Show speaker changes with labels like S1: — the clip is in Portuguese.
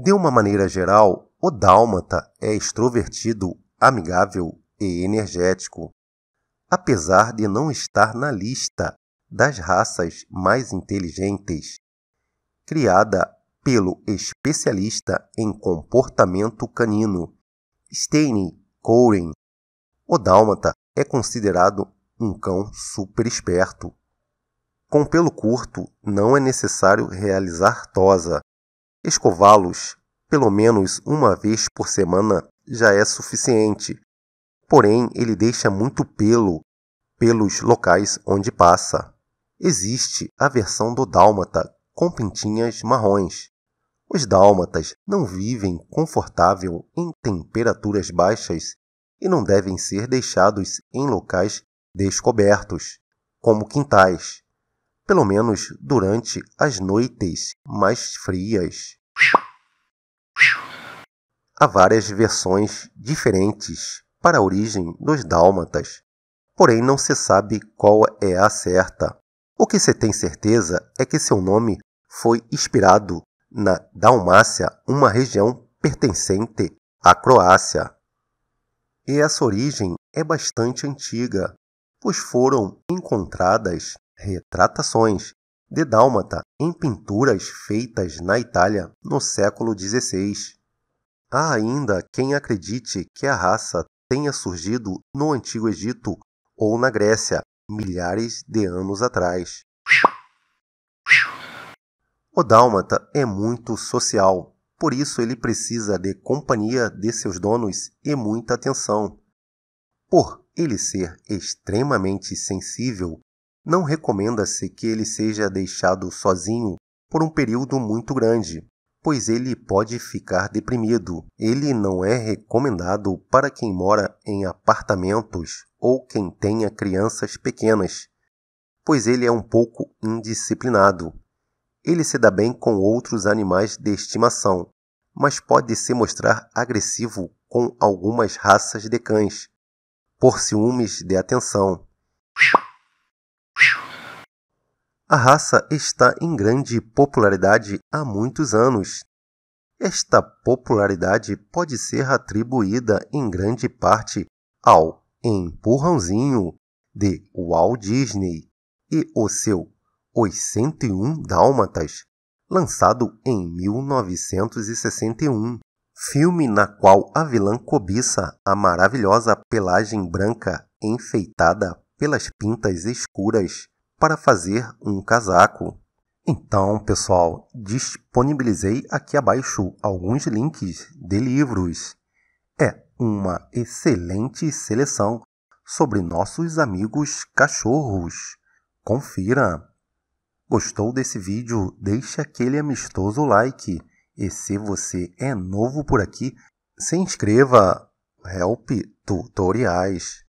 S1: De uma maneira geral, o dálmata é extrovertido, amigável e energético, apesar de não estar na lista das raças mais inteligentes, criada pelo especialista em comportamento canino Steine Coren. O dálmata é considerado um cão super esperto. Com pelo curto, não é necessário realizar tosa Escová-los pelo menos uma vez por semana já é suficiente. Porém, ele deixa muito pelo pelos locais onde passa. Existe a versão do dálmata com pintinhas marrons. Os dálmatas não vivem confortável em temperaturas baixas e não devem ser deixados em locais descobertos, como quintais, pelo menos durante as noites mais frias. Há várias versões diferentes para a origem dos dálmatas, porém não se sabe qual é a certa. O que se tem certeza é que seu nome foi inspirado na Dalmácia, uma região pertencente à Croácia. E essa origem é bastante antiga, pois foram encontradas retratações de dálmata em pinturas feitas na Itália no século XVI. Há ainda quem acredite que a raça tenha surgido no Antigo Egito ou na Grécia, milhares de anos atrás. O dálmata é muito social, por isso ele precisa de companhia de seus donos e muita atenção. Por ele ser extremamente sensível, não recomenda-se que ele seja deixado sozinho por um período muito grande, pois ele pode ficar deprimido. Ele não é recomendado para quem mora em apartamentos ou quem tenha crianças pequenas, pois ele é um pouco indisciplinado. Ele se dá bem com outros animais de estimação, mas pode se mostrar agressivo com algumas raças de cães, por ciúmes de atenção. A raça está em grande popularidade há muitos anos. Esta popularidade pode ser atribuída em grande parte ao empurrãozinho de Walt Disney e o seu Os 101 Dálmatas, lançado em 1961, filme na qual a vilã cobiça a maravilhosa pelagem branca enfeitada pelas pintas escuras para fazer um casaco. Então, pessoal, disponibilizei aqui abaixo alguns links de livros. É uma excelente seleção sobre nossos amigos cachorros. Confira! Gostou desse vídeo? Deixe aquele amistoso like. E se você é novo por aqui, se inscreva. Help Tutoriais.